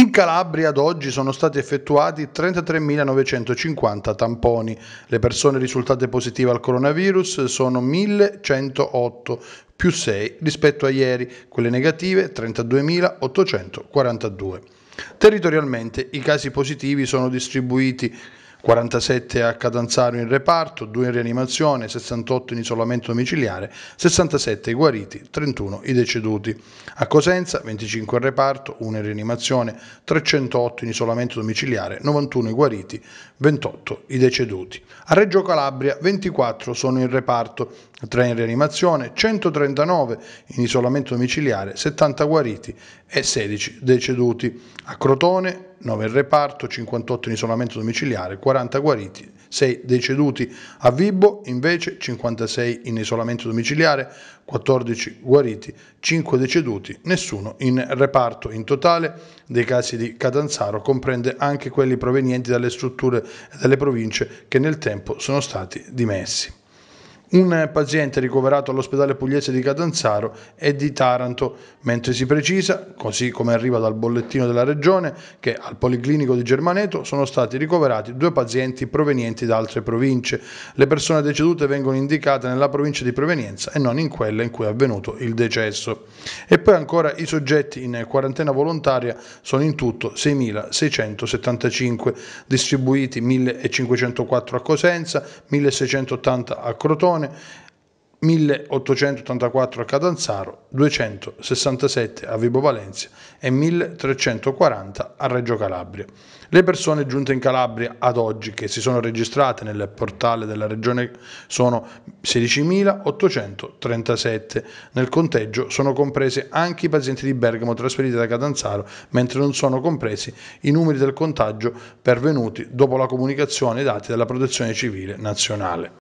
In Calabria ad oggi sono stati effettuati 33.950 tamponi. Le persone risultate positive al coronavirus sono 1.108 più 6 rispetto a ieri, quelle negative 32.842. Territorialmente i casi positivi sono distribuiti 47 a Catanzaro in reparto, 2 in rianimazione, 68 in isolamento domiciliare, 67 i guariti, 31 i deceduti. A Cosenza 25 in reparto, 1 in rianimazione, 308 in isolamento domiciliare, 91 i guariti, 28 i deceduti. A Reggio Calabria 24 sono in reparto, 3 in rianimazione, 139 in isolamento domiciliare, 70 guariti e 16 deceduti. A Crotone 9 in reparto, 58 in isolamento domiciliare, 40 guariti, 6 deceduti. A Vibo invece 56 in isolamento domiciliare, 14 guariti, 5 deceduti, nessuno in reparto. In totale dei casi di Catanzaro comprende anche quelli provenienti dalle strutture e dalle province che nel tempo sono stati dimessi. Un paziente ricoverato all'ospedale pugliese di Catanzaro è di Taranto, mentre si precisa, così come arriva dal bollettino della regione, che al Policlinico di Germaneto sono stati ricoverati due pazienti provenienti da altre province. Le persone decedute vengono indicate nella provincia di provenienza e non in quella in cui è avvenuto il decesso. E poi ancora i soggetti in quarantena volontaria sono in tutto 6.675, distribuiti 1.504 a Cosenza, 1.680 a Crotone, Frosinone, 1884 a Catanzaro, 267 a Vibo Valencia e 1340 a Reggio Calabria. Le persone giunte in Calabria ad oggi che si sono registrate nel portale della regione sono 16.837. Nel conteggio sono comprese anche i pazienti di Bergamo trasferiti da Catanzaro, mentre non sono compresi i numeri del contagio pervenuti dopo la comunicazione dei dati dalla Protezione Civile Nazionale.